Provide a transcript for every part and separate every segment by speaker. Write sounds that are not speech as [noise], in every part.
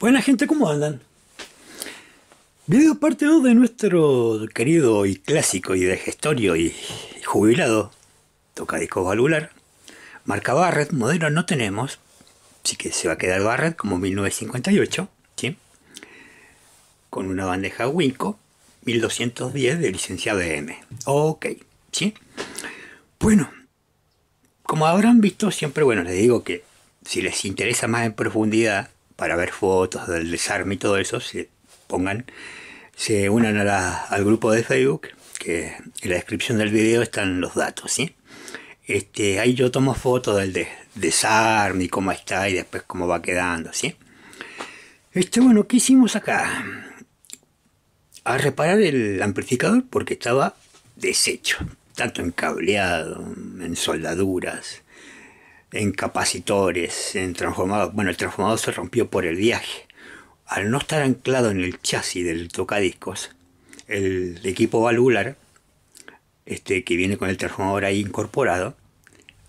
Speaker 1: Buena gente, ¿cómo andan? Video parte 2 de nuestro querido y clásico y de gestorio y jubilado tocadiscos valular. Marca Barrett, modelo no tenemos, así que se va a quedar Barrett como 1958, ¿sí? Con una bandeja Winco 1210 de licencia BM. Ok, ¿sí? Bueno, como habrán visto, siempre, bueno, les digo que si les interesa más en profundidad para ver fotos del desarme y todo eso, se pongan, se unan al grupo de Facebook, que en la descripción del video están los datos, ¿sí? Este, ahí yo tomo fotos del de, desarme y cómo está y después cómo va quedando, ¿sí? Este, bueno, ¿qué hicimos acá? A reparar el amplificador porque estaba deshecho, tanto en cableado, en soldaduras, en capacitores, en transformador. Bueno, el transformador se rompió por el viaje. Al no estar anclado en el chasis del tocadiscos, el equipo valvular, este, que viene con el transformador ahí incorporado,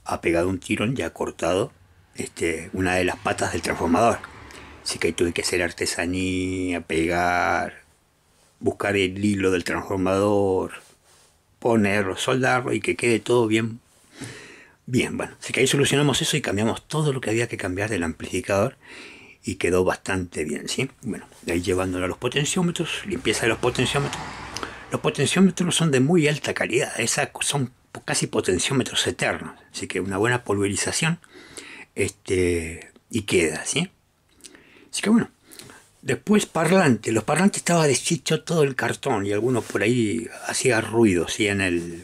Speaker 1: ha pegado un tirón y ha cortado este, una de las patas del transformador. Así que ahí tuve que hacer artesanía, pegar, buscar el hilo del transformador, ponerlo, soldarlo y que quede todo bien Bien, bueno, así que ahí solucionamos eso y cambiamos todo lo que había que cambiar del amplificador y quedó bastante bien, ¿sí? Bueno, de ahí llevándolo a los potenciómetros, limpieza de los potenciómetros. Los potenciómetros son de muy alta calidad, son casi potenciómetros eternos, así que una buena pulverización este, y queda, ¿sí? Así que bueno, después parlante, los parlantes estaba deshecho todo el cartón y algunos por ahí hacía ruido, ¿sí? En el,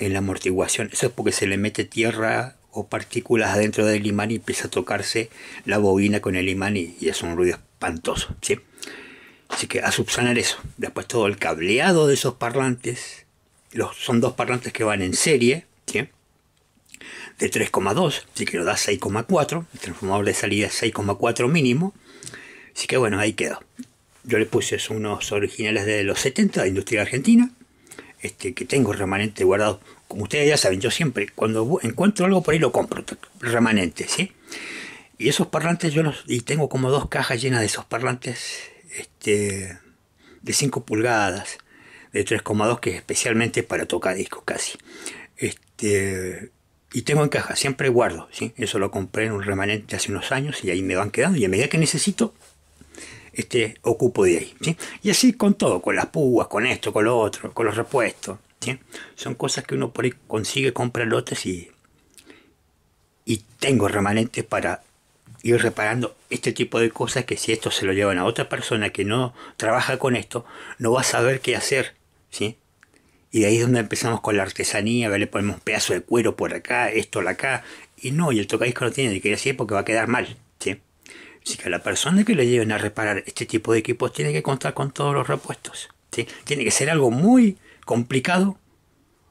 Speaker 1: en la amortiguación. Eso es porque se le mete tierra o partículas adentro del imán y empieza a tocarse la bobina con el imán y, es un ruido espantoso. ¿sí? Así que a subsanar eso. Después todo el cableado de esos parlantes. Los, son dos parlantes que van en serie. ¿sí? De 3,2. Así que lo da 6,4. El transformador de salida es 6,4 mínimo. Así que bueno, ahí quedó. Yo le puse unos originales de los 70 de Industria Argentina. Este, que tengo remanente guardado. Como ustedes ya saben, yo siempre, cuando encuentro algo por ahí lo compro, remanente, ¿sí? Y esos parlantes yo los... Y tengo como dos cajas llenas de esos parlantes este, de 5 pulgadas, de 3,2, que es especialmente para tocar discos casi. Este, y tengo en caja, siempre guardo, ¿sí? Eso lo compré en un remanente hace unos años y ahí me van quedando. Y a medida que necesito, este, ocupo de ahí. Y así con todo, con las púas, con esto, con lo otro, con los repuestos. Son cosas que uno por ahí consigue, comprar lotes y, y tengo remanentes para ir reparando este tipo de cosas que si esto se lo llevan a otra persona que no trabaja con esto, no va a saber qué hacer. ¿sí? Y de ahí es donde empezamos con la artesanía, ¿vale? ponemos un pedazo de cuero por acá, esto, la acá, y no, y el tocadisco no tiene que decir porque va a quedar mal. ¿sí? Así que la persona que le lleven a reparar este tipo de equipos tiene que contar con todos los repuestos. ¿sí? Tiene que ser algo muy complicado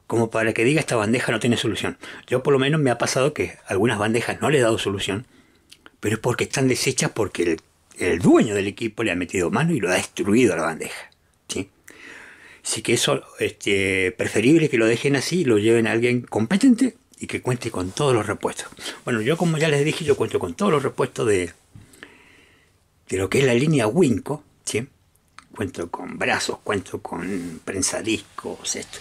Speaker 1: como para que diga esta bandeja no tiene solución. Yo por lo menos me ha pasado que algunas bandejas no le he dado solución, pero es porque están deshechas porque el, el dueño del equipo le ha metido mano y lo ha destruido a la bandeja. ¿sí? Así que eso este, preferible que lo dejen así y lo lleven a alguien competente y que cuente con todos los repuestos. Bueno, yo como ya les dije, yo cuento con todos los repuestos de, de lo que es la línea Winco, ¿sí? cuento con brazos, cuento con prensadiscos, esto.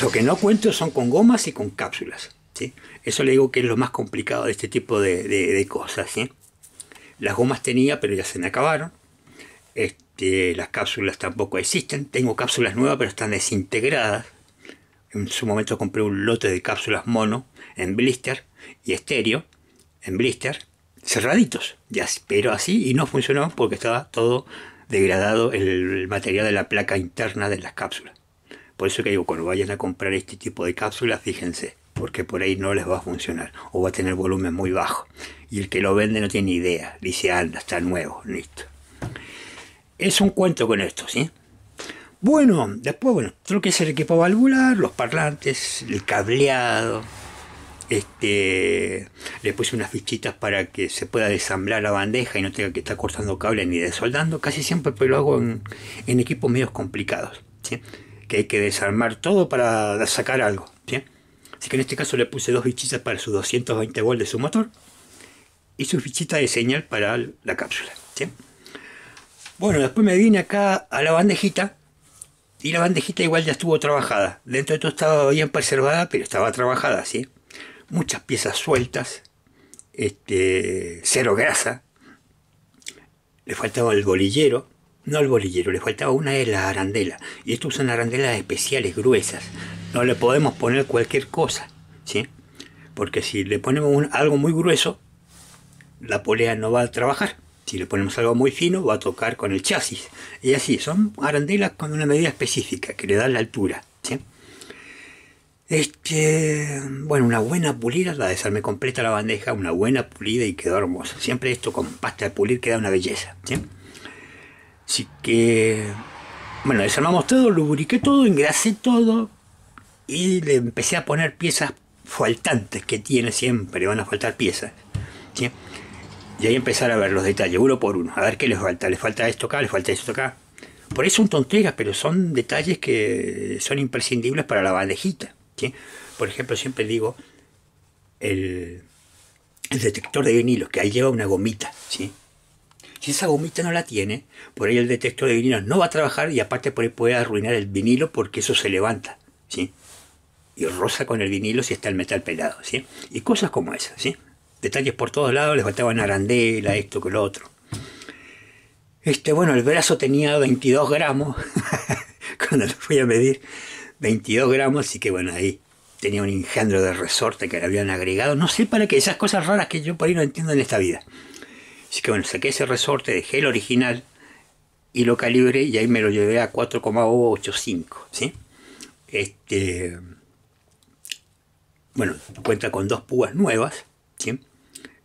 Speaker 1: Lo que no cuento son con gomas y con cápsulas. ¿sí? Eso le digo que es lo más complicado de este tipo de, cosas. Las gomas tenía, pero ya se me acabaron. Este, las cápsulas tampoco existen. Tengo cápsulas nuevas, pero están desintegradas. En su momento compré un lote de cápsulas mono en blister y estéreo en blister cerraditos, ya, pero así, y no funcionó porque estaba todo degradado el material de la placa interna de las cápsulas. Por eso que digo, cuando vayan a comprar este tipo de cápsulas, fíjense, porque por ahí no les va a funcionar o va a tener volumen muy bajo. Y el que lo vende no tiene idea, dice, anda, está nuevo, listo. Es un cuento con esto, ¿sí? Bueno, después, bueno, creo que es el equipo valvular, los parlantes, el cableado, este, le puse unas fichitas para que se pueda desamblar la bandeja y no tenga que estar cortando cables ni desoldando. Casi siempre pero pues, lo hago en, equipos medios complicados, que hay que desarmar todo para sacar algo. Así que en este caso le puse dos fichitas para sus 220 volts de su motor y su fichita de señal para la cápsula. Bueno, después me vine acá a la bandejita y la bandejita igual ya estuvo trabajada. Dentro de todo estaba bien preservada, pero estaba trabajada, ¿sí? muchas piezas sueltas, este, cero grasa, le faltaba el bolillero, no el bolillero, le faltaba una de las arandelas, y esto son arandelas especiales, gruesas, no le podemos poner cualquier cosa, ¿sí? porque si le ponemos algo muy grueso, la polea no va a trabajar. Si le ponemos algo muy fino, va a tocar con el chasis. Y así, son arandelas con una medida específica que le da la altura. Este, bueno, una buena pulida, la desarmé completa la bandeja, una buena pulida y quedó hermosa. Siempre esto con pasta de pulir queda una belleza. ¿sí? Así que, bueno, desarmamos todo, lubriqué todo, engrasé todo y le empecé a poner piezas faltantes que tiene siempre, van a faltar piezas. Y ahí empezar a ver los detalles, uno por uno, a ver qué les falta. Les falta esto acá, les falta esto acá. Por eso son tonteras, pero son detalles que son imprescindibles para la bandejita. Por ejemplo, siempre digo, el, detector de vinilo que ahí lleva una gomita, Si esa gomita no la tiene, por ahí el detector de vinilo no va a trabajar y aparte por ahí puede arruinar el vinilo porque eso se levanta, ¿sí? Y roza con el vinilo si está el metal pelado, ¿sí? Y cosas como esas, ¿sí? Detalles por todos lados, les una arandela, esto que lo otro. Este, bueno, el brazo tenía 22 gramos [laughs] cuando lo fui a medir. 22 gramos, así que bueno, ahí tenía un engendro de resorte que le habían agregado, no sé para qué, esas cosas raras que yo por ahí no entiendo en esta vida. Así que bueno, saqué ese resorte, dejé el original y lo calibré y ahí me lo llevé a 4,85, ¿sí? Este, bueno, cuenta con dos púas nuevas, ¿sí?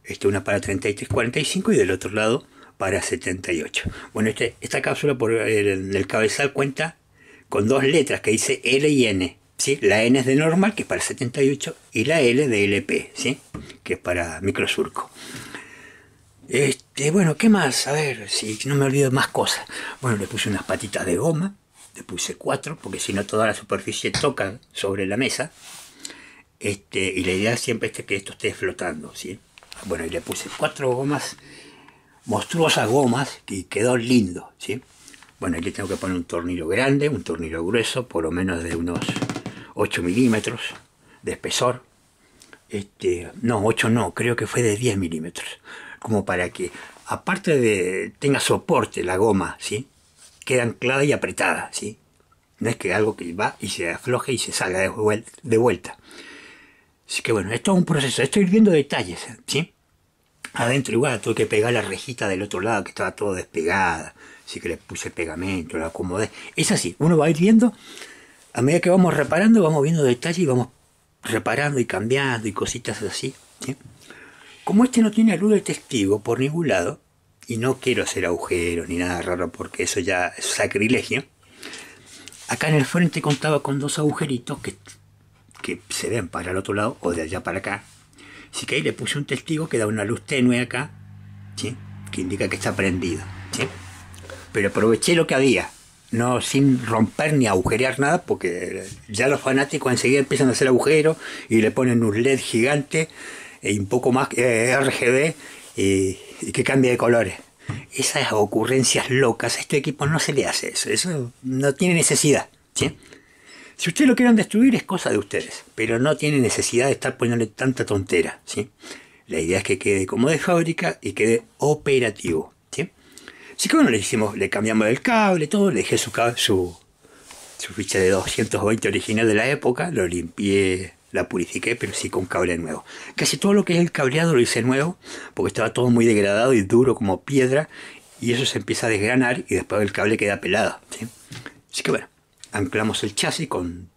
Speaker 1: Este, una para 33,45 y del otro lado para 78. Bueno, este, esta cápsula por el cabezal cuenta con dos letras que dice L y N. ¿sí? La N es de normal, que es para 78, y la L de LP, ¿sí? que es para microsurco. Este, bueno, ¿qué más? A ver, si no me olvido más cosas. Bueno, le puse unas patitas de goma, le puse cuatro, porque si no toda la superficie toca sobre la mesa. Este, y la idea siempre es que esto esté flotando, ¿sí? Bueno, y le puse cuatro gomas, monstruosas gomas, y quedó lindo, ¿sí? Bueno, aquí tengo que poner un tornillo grande, un tornillo grueso, por lo menos de unos 8 milímetros de espesor. Este, no, 8 no, creo que fue de 10 milímetros. Como para que, aparte de tenga soporte la goma, ¿sí? Queda anclada y apretada, ¿sí? No es que algo que va y se afloje y se salga de, vuelta. Así que bueno, esto es un proceso. Estoy viendo detalles, ¿sí? Adentro igual tuve que pegar la rejita del otro lado que estaba todo despegada. Así que le puse pegamento, lo acomodé. Es así, uno va a ir viendo, a medida que vamos reparando, vamos viendo detalles y vamos reparando y cambiando y cositas así. Como este no tiene luz de testigo por ningún lado, y no quiero hacer agujeros ni nada raro porque eso ya es sacrilegio, acá en el frente contaba con dos agujeritos que, que se ven para el otro lado o de allá para acá. Así que ahí le puse un testigo que da una luz tenue acá, ¿sí? que indica que está prendido. ¿sí? pero aproveché lo que había, no sin romper ni agujerear nada, porque ya los fanáticos enseguida empiezan a hacer agujeros y le ponen un LED gigante y un poco más eh, RGB y, que cambie de colores. Esas ocurrencias locas, a este equipo no se le hace eso, eso no tiene necesidad. ¿sí? Si ustedes lo quieren destruir es cosa de ustedes, pero no tiene necesidad de estar poniéndole tanta tontera. La idea es que quede como de fábrica y quede operativo. Así que bueno, le hicimos, le cambiamos el cable, todo, le dejé su, ficha de 220 original de la época, lo limpié, la purifiqué, pero sí con cable nuevo. Casi todo lo que es el cableado lo hice nuevo, porque estaba todo muy degradado y duro como piedra, y eso se empieza a desgranar y después el cable queda pelado. Así que bueno, anclamos el chasis con...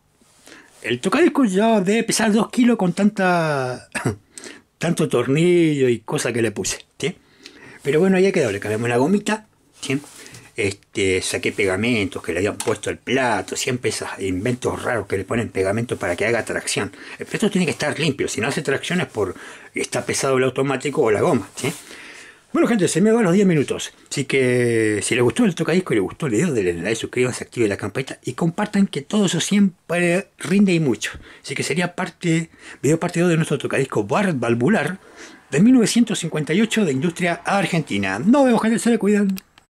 Speaker 1: El tocadisco ya debe pesar 2 kilos con tanta... [coughs] tanto tornillo y cosa que le puse. Pero bueno, ya quedado, le cambiamos la gomita, este, saqué pegamentos que le habían puesto al plato, siempre esos inventos raros que le ponen pegamento para que haga tracción. El plato tiene que estar limpio, si no hace tracción es por está pesado el automático o la goma. Bueno gente, se me van los 10 minutos, así que si les gustó el tocadisco y les gustó el video, denle like, suscribanse, activen la campanita y compartan que todo eso siempre rinde y mucho. Así que sería parte, video parte 2 de nuestro tocadisco Bar Valvular de 1958 de Industria Argentina. Nos vemos gente, se le cuidan.